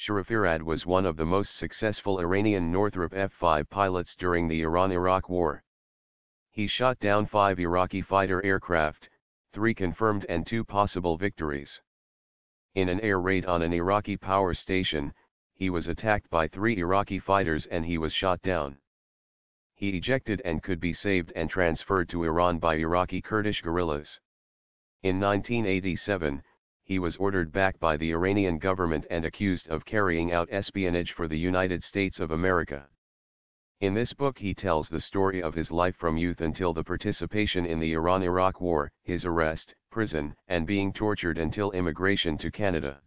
Shirafirad was one of the most successful Iranian Northrop F-5 pilots during the Iran-Iraq War. He shot down five Iraqi fighter aircraft, three confirmed and two possible victories. In an air raid on an Iraqi power station, he was attacked by three Iraqi fighters and he was shot down. He ejected and could be saved and transferred to Iran by Iraqi Kurdish guerrillas. In 1987, he was ordered back by the Iranian government and accused of carrying out espionage for the United States of America. In this book he tells the story of his life from youth until the participation in the Iran-Iraq War, his arrest, prison, and being tortured until immigration to Canada.